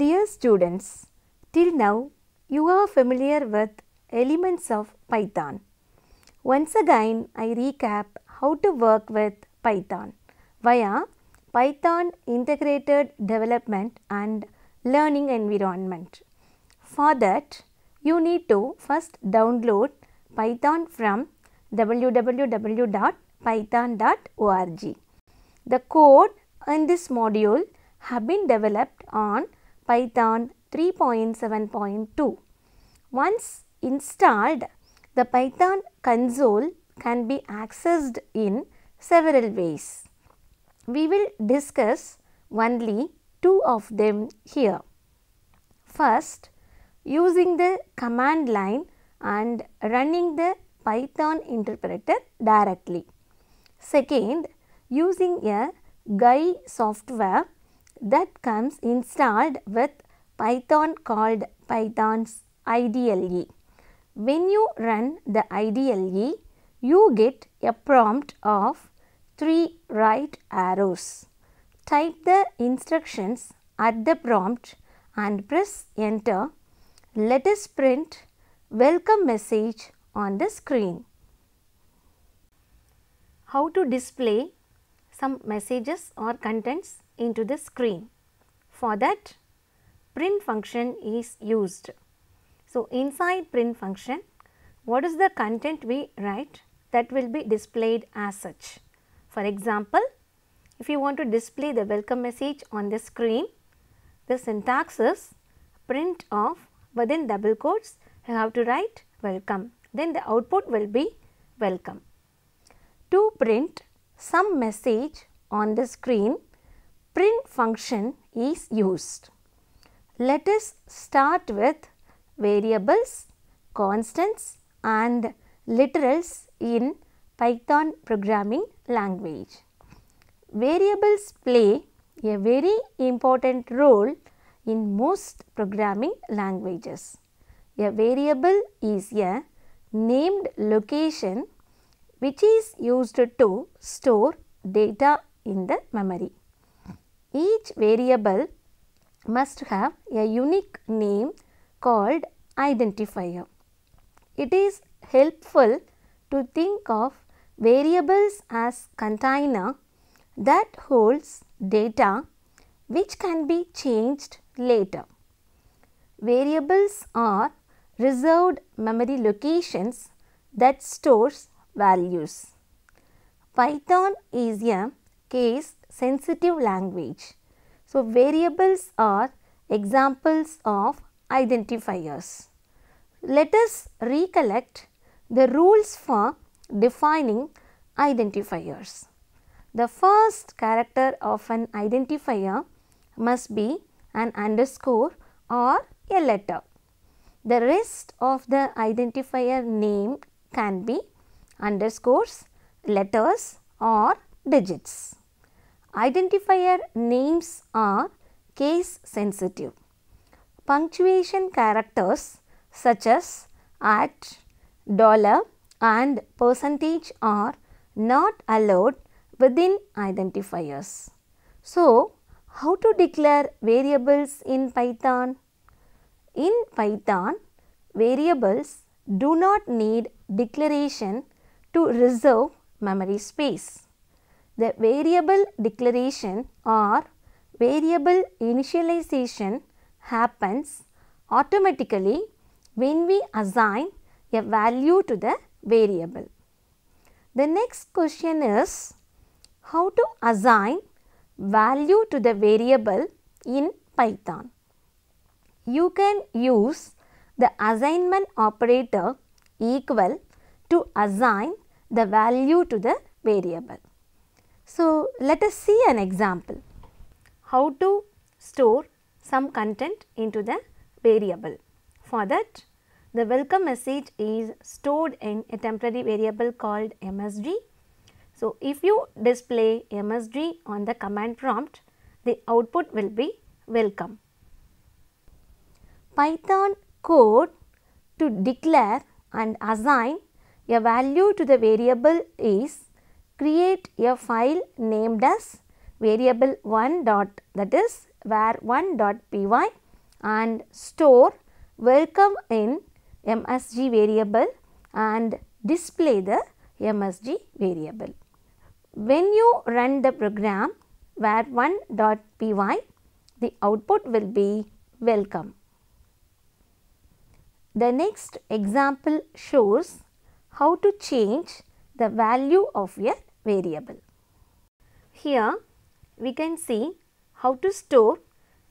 Dear students, till now you are familiar with elements of Python. Once again, I recap how to work with Python via Python Integrated Development and Learning Environment. For that, you need to first download Python from www.python.org. The code in this module have been developed on Python 3.7.2. Once installed, the Python console can be accessed in several ways. We will discuss only two of them here. First, using the command line and running the Python interpreter directly. Second, using a GUI software that comes installed with Python called Python's IDLE. When you run the IDLE, you get a prompt of 3 right arrows. Type the instructions at the prompt and press enter. Let us print welcome message on the screen. How to display some messages or contents into the screen. For that print function is used. So, inside print function what is the content we write that will be displayed as such. For example, if you want to display the welcome message on the screen, the syntax is print of within double quotes you have to write welcome then the output will be welcome. To print some message on the screen print function is used. Let us start with variables, constants and literals in Python programming language. Variables play a very important role in most programming languages. A variable is a named location which is used to store data in the memory. Each variable must have a unique name called identifier. It is helpful to think of variables as container that holds data which can be changed later. Variables are reserved memory locations that stores values. Python is a case sensitive language. So, variables are examples of identifiers. Let us recollect the rules for defining identifiers. The first character of an identifier must be an underscore or a letter. The rest of the identifier name can be underscores, letters or digits. Identifier names are case sensitive. Punctuation characters such as at, dollar and percentage are not allowed within identifiers. So, how to declare variables in Python? In Python, variables do not need declaration to reserve memory space. The variable declaration or variable initialization happens automatically when we assign a value to the variable. The next question is how to assign value to the variable in Python. You can use the assignment operator equal to assign the value to the variable. So, let us see an example how to store some content into the variable. For that the welcome message is stored in a temporary variable called MSG. So, if you display MSG on the command prompt the output will be welcome. Python code to declare and assign a value to the variable is create a file named as variable 1 dot that is var 1 dot py and store welcome in MSG variable and display the MSG variable. When you run the program var py, the output will be welcome. The next example shows how to change the value of a variable. Here we can see how to store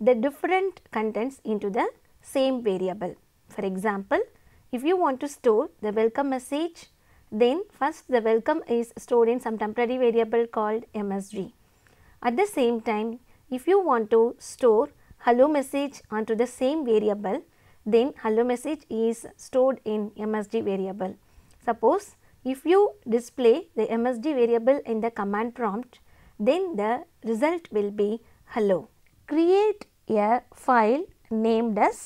the different contents into the same variable. For example, if you want to store the welcome message, then first the welcome is stored in some temporary variable called MSG. At the same time, if you want to store hello message onto the same variable, then hello message is stored in MSG variable. Suppose if you display the MSD variable in the command prompt, then the result will be hello. Create a file named as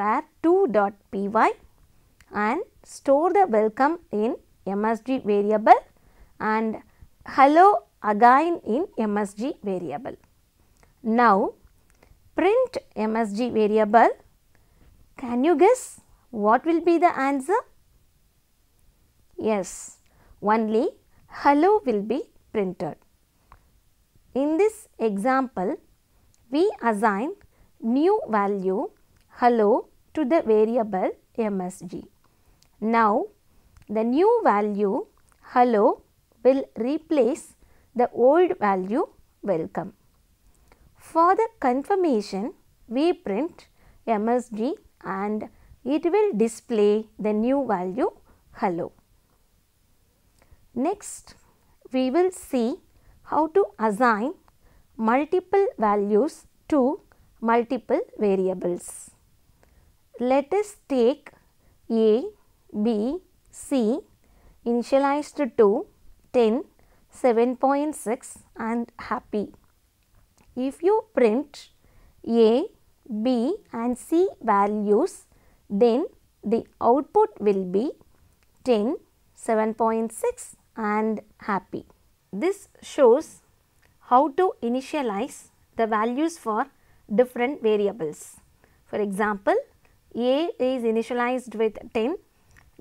var2.py and store the welcome in MSG variable and hello again in MSG variable. Now, print MSG variable. Can you guess what will be the answer? Yes, only hello will be printed. In this example, we assign new value hello to the variable MSG. Now, the new value hello will replace the old value welcome. For the confirmation, we print MSG and it will display the new value hello. Next, we will see how to assign multiple values to multiple variables. Let us take A, B, C initialized to 10, 7.6 and happy. If you print A, B and C values then the output will be 10, 7.6 and happy. This shows how to initialize the values for different variables. For example, A is initialized with 10,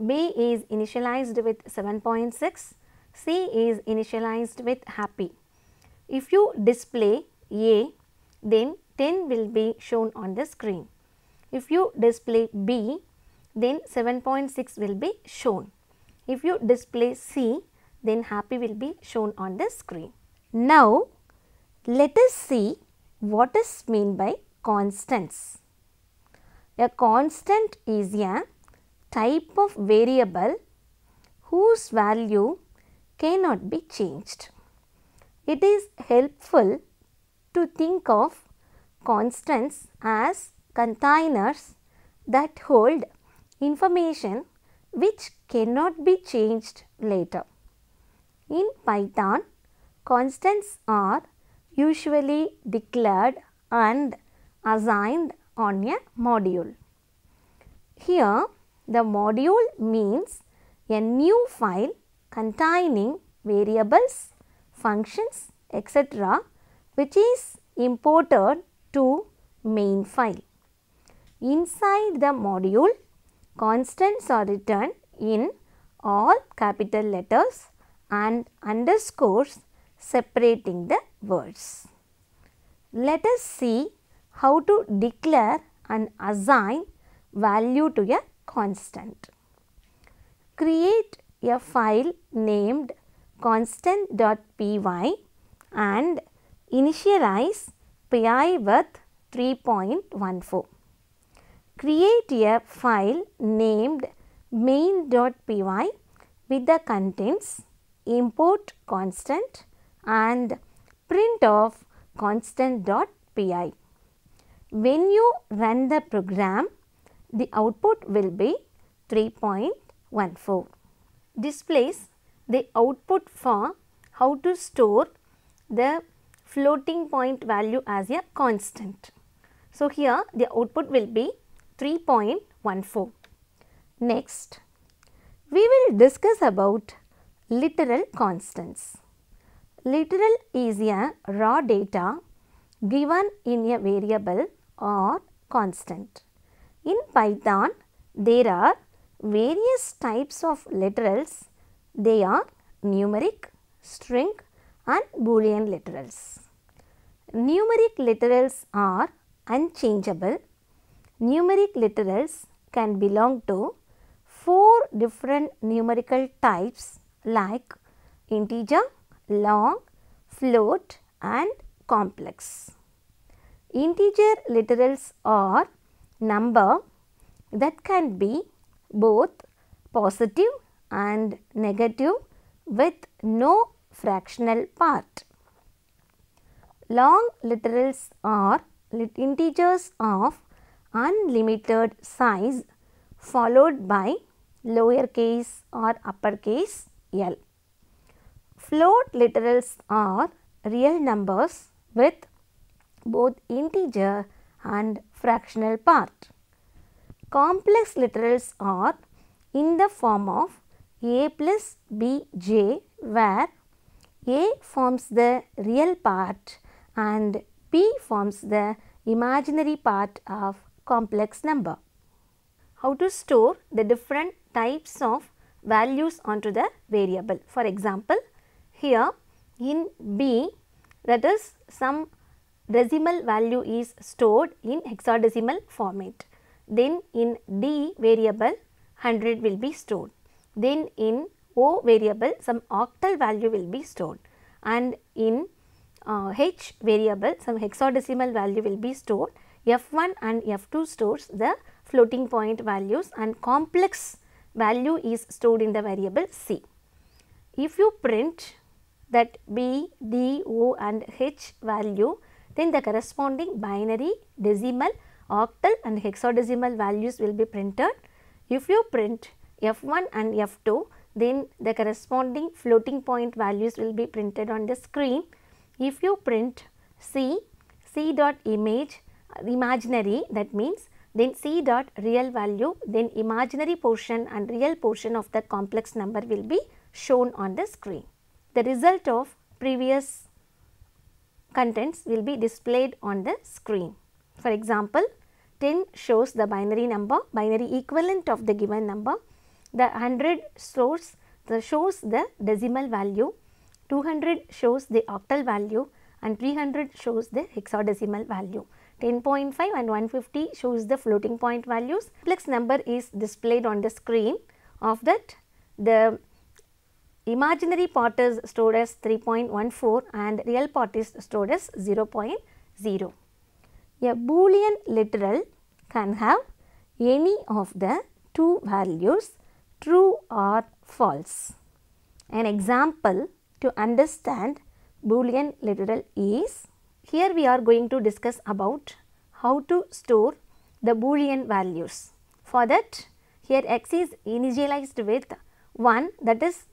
B is initialized with 7.6, C is initialized with happy. If you display A, then 10 will be shown on the screen. If you display B, then 7.6 will be shown. If you display C, then happy will be shown on the screen. Now, let us see what is meant by constants. A constant is a type of variable whose value cannot be changed. It is helpful to think of constants as containers that hold information which cannot be changed later. In Python, constants are usually declared and assigned on a module. Here, the module means a new file containing variables, functions, etc., which is imported to main file. Inside the module, constants are written in all capital letters and underscores separating the words. Let us see how to declare and assign value to a constant. Create a file named constant.py and initialize pi with 3.14. Create a file named main.py with the contents import constant and print of constant dot pi. When you run the program, the output will be 3.14. Displays the output for how to store the floating point value as a constant. So, here the output will be 3.14. Next, we will discuss about literal constants. Literal is a raw data given in a variable or constant. In Python, there are various types of literals. They are numeric, string and boolean literals. Numeric literals are unchangeable. Numeric literals can belong to four different numerical types like integer, long, float and complex. Integer literals are number that can be both positive and negative with no fractional part. Long literals are lit integers of unlimited size followed by lowercase or uppercase L. Float literals are real numbers with both integer and fractional part. Complex literals are in the form of a plus bj where a forms the real part and p forms the imaginary part of complex number. How to store the different types of values onto the variable. For example, here in B that is some decimal value is stored in hexadecimal format. Then in D variable 100 will be stored. Then in O variable some octal value will be stored and in uh, H variable some hexadecimal value will be stored. F1 and F2 stores the floating point values and complex value is stored in the variable C. If you print that B, D, O and H value, then the corresponding binary, decimal, octal and hexadecimal values will be printed. If you print F1 and F2, then the corresponding floating point values will be printed on the screen. If you print C, C dot image, imaginary that means then C dot real value then imaginary portion and real portion of the complex number will be shown on the screen. The result of previous contents will be displayed on the screen. For example, 10 shows the binary number, binary equivalent of the given number. The 100 shows the, shows the decimal value, 200 shows the octal value and 300 shows the hexadecimal value. 10.5 and 150 shows the floating point values. Complex number is displayed on the screen. Of that, the imaginary part is stored as 3.14 and real part is stored as 0, 0.0. A boolean literal can have any of the two values true or false. An example to understand boolean literal is here we are going to discuss about how to store the boolean values. For that here x is initialized with 1 that is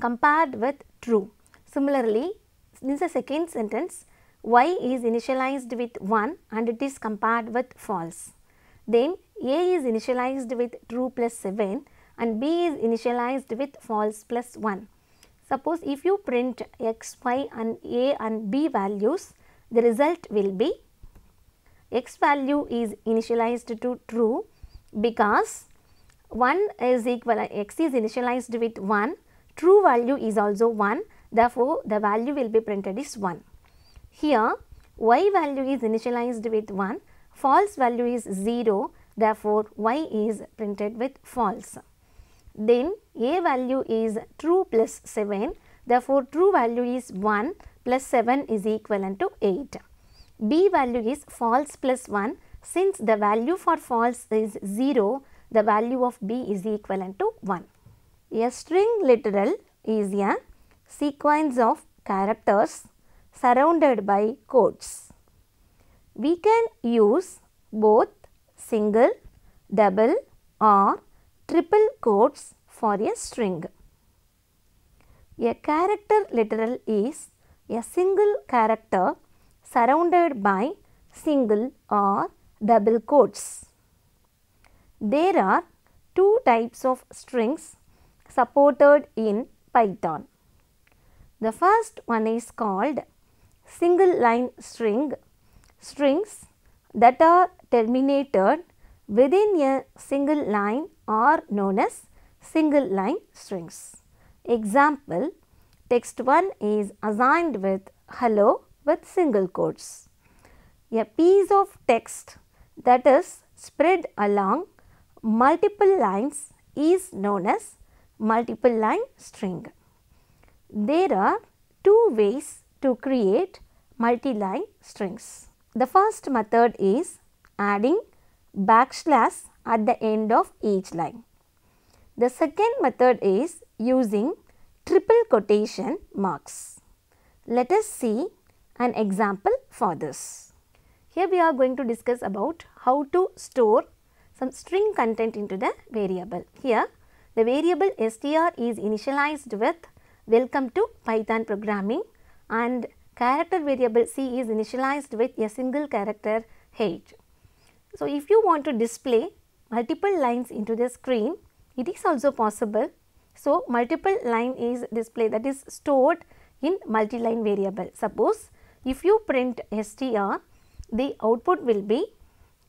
compared with true. Similarly, in the second sentence y is initialized with 1 and it is compared with false. Then a is initialized with true plus 7 and b is initialized with false plus 1. Suppose if you print x, y and a and b values the result will be x value is initialized to true because 1 is equal x is initialized with 1 true value is also 1 therefore, the value will be printed is 1. Here y value is initialized with 1 false value is 0 therefore, y is printed with false. Then a value is true plus 7 therefore, true value is 1 plus 7 is equivalent to 8. B value is false plus 1. Since the value for false is 0, the value of B is equivalent to 1. A string literal is a sequence of characters surrounded by quotes. We can use both single, double or triple quotes for a string. A character literal is a single character surrounded by single or double quotes. There are two types of strings supported in Python. The first one is called single line string. Strings that are terminated within a single line are known as single line strings. Example Text 1 is assigned with hello with single quotes. A piece of text that is spread along multiple lines is known as multiple line string. There are two ways to create multi-line strings. The first method is adding backslash at the end of each line. The second method is using triple quotation marks. Let us see an example for this. Here we are going to discuss about how to store some string content into the variable. Here the variable str is initialized with welcome to Python programming and character variable c is initialized with a single character h. So, if you want to display multiple lines into the screen, it is also possible so, multiple line is displayed that is stored in multi-line variable. Suppose if you print str, the output will be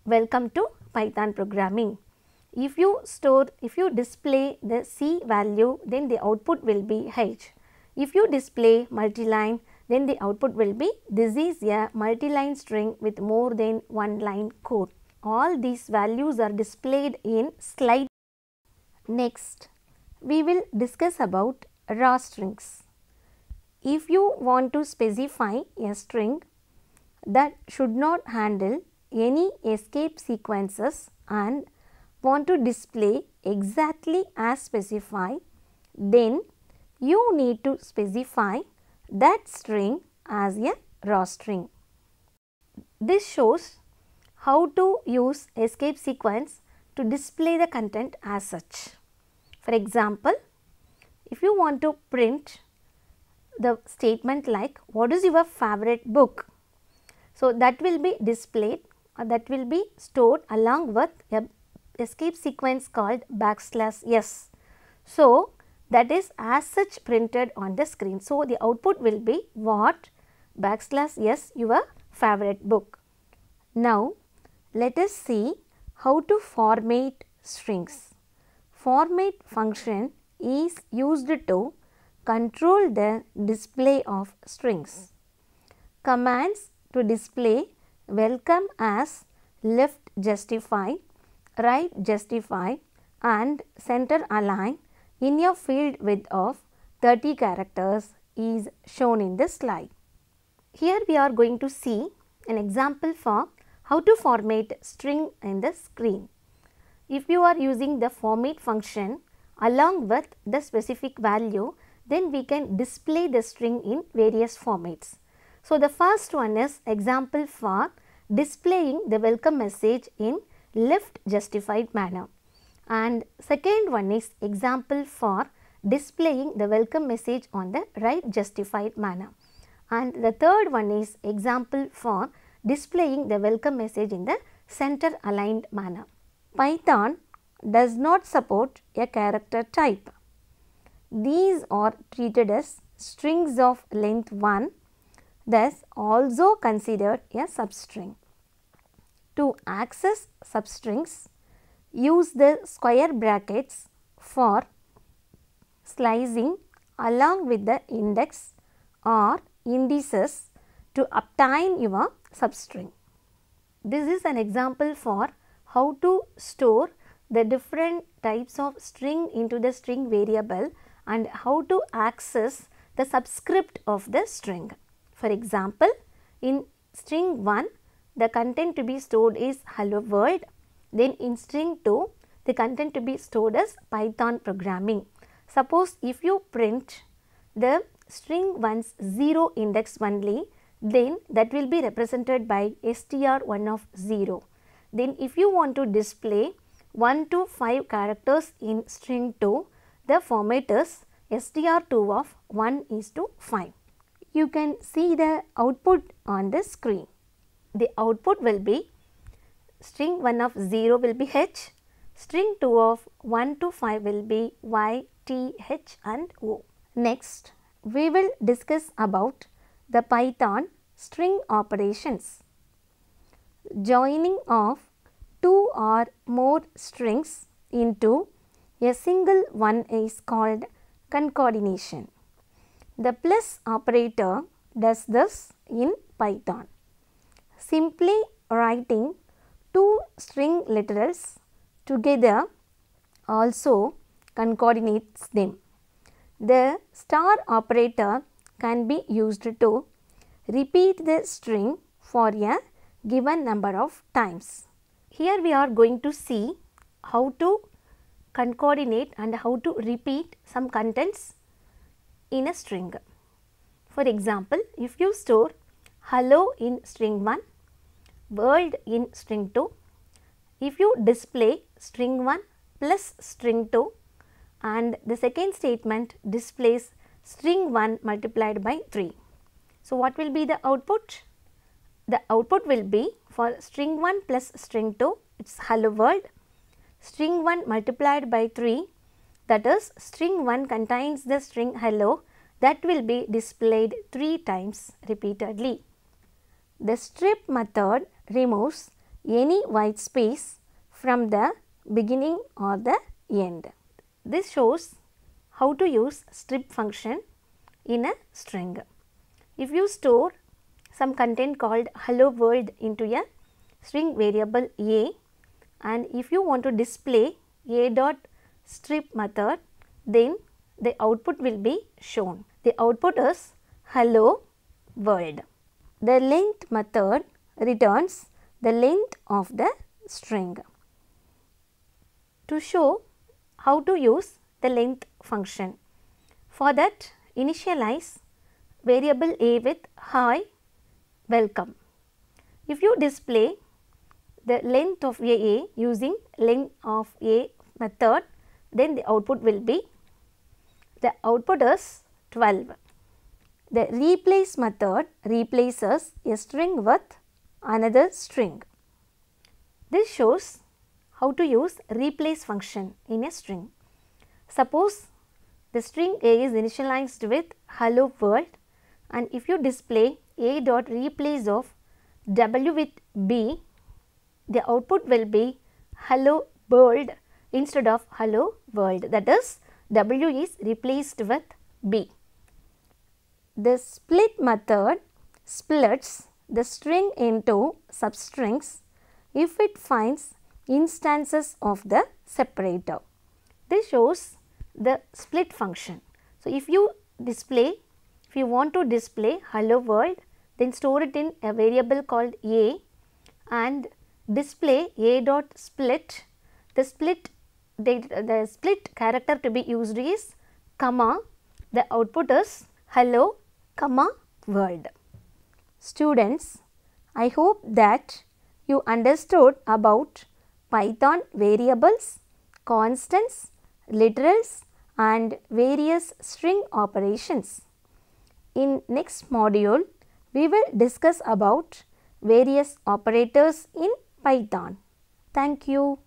welcome to Python programming. If you store, if you display the C value, then the output will be H. If you display multi-line, then the output will be this is a multi-line string with more than one line code. All these values are displayed in slide. Next, we will discuss about raw strings. If you want to specify a string that should not handle any escape sequences and want to display exactly as specified, then you need to specify that string as a raw string. This shows how to use escape sequence to display the content as such. For example, if you want to print the statement like what is your favorite book. So, that will be displayed or uh, that will be stored along with a escape sequence called backslash s. So, that is as such printed on the screen. So, the output will be what backslash s your favorite book. Now, let us see how to format strings format function is used to control the display of strings. Commands to display welcome as left justify, right justify and center align in a field width of 30 characters is shown in this slide. Here we are going to see an example for how to format string in the screen. If you are using the format function along with the specific value, then we can display the string in various formats. So, the first one is example for displaying the welcome message in left justified manner and second one is example for displaying the welcome message on the right justified manner and the third one is example for displaying the welcome message in the center aligned manner. Python does not support a character type. These are treated as strings of length 1 thus also considered a substring. To access substrings, use the square brackets for slicing along with the index or indices to obtain your substring. This is an example for how to store the different types of string into the string variable and how to access the subscript of the string. For example, in string 1 the content to be stored is hello world then in string 2 the content to be stored is python programming. Suppose if you print the string 1's 0 index only then that will be represented by str1 of 0 then if you want to display 1 to 5 characters in string 2, the format is STR2 of 1 is to 5. You can see the output on the screen. The output will be string 1 of 0 will be h, string 2 of 1 to 5 will be y, t, h and o. Next, we will discuss about the Python string operations joining of two or more strings into a single one is called concordination. The plus operator does this in Python. Simply writing two string literals together also concoordinates them. The star operator can be used to repeat the string for a given number of times. Here we are going to see how to concordinate and how to repeat some contents in a string. For example, if you store hello in string 1, world in string 2, if you display string 1 plus string 2 and the second statement displays string 1 multiplied by 3. So, what will be the output? the output will be for string 1 plus string 2 it is hello world, string 1 multiplied by 3 that is string 1 contains the string hello that will be displayed 3 times repeatedly. The strip method removes any white space from the beginning or the end. This shows how to use strip function in a string. If you store some content called hello world into a string variable a and if you want to display a dot strip method then the output will be shown. The output is hello world. The length method returns the length of the string. To show how to use the length function. For that initialize variable a with hi welcome. If you display the length of AA using length of A method, then the output will be the output is 12. The replace method replaces a string with another string. This shows how to use replace function in a string. Suppose the string A is initialized with hello world and if you display a dot replace of W with B, the output will be hello world instead of hello world that is W is replaced with B. The split method splits the string into substrings if it finds instances of the separator. This shows the split function. So, if you display, if you want to display hello world then store it in a variable called a and display a dot split. The split the the split character to be used is comma the output is hello comma world. Students, I hope that you understood about Python variables, constants, literals and various string operations. In next module, we will discuss about various operators in Python. Thank you.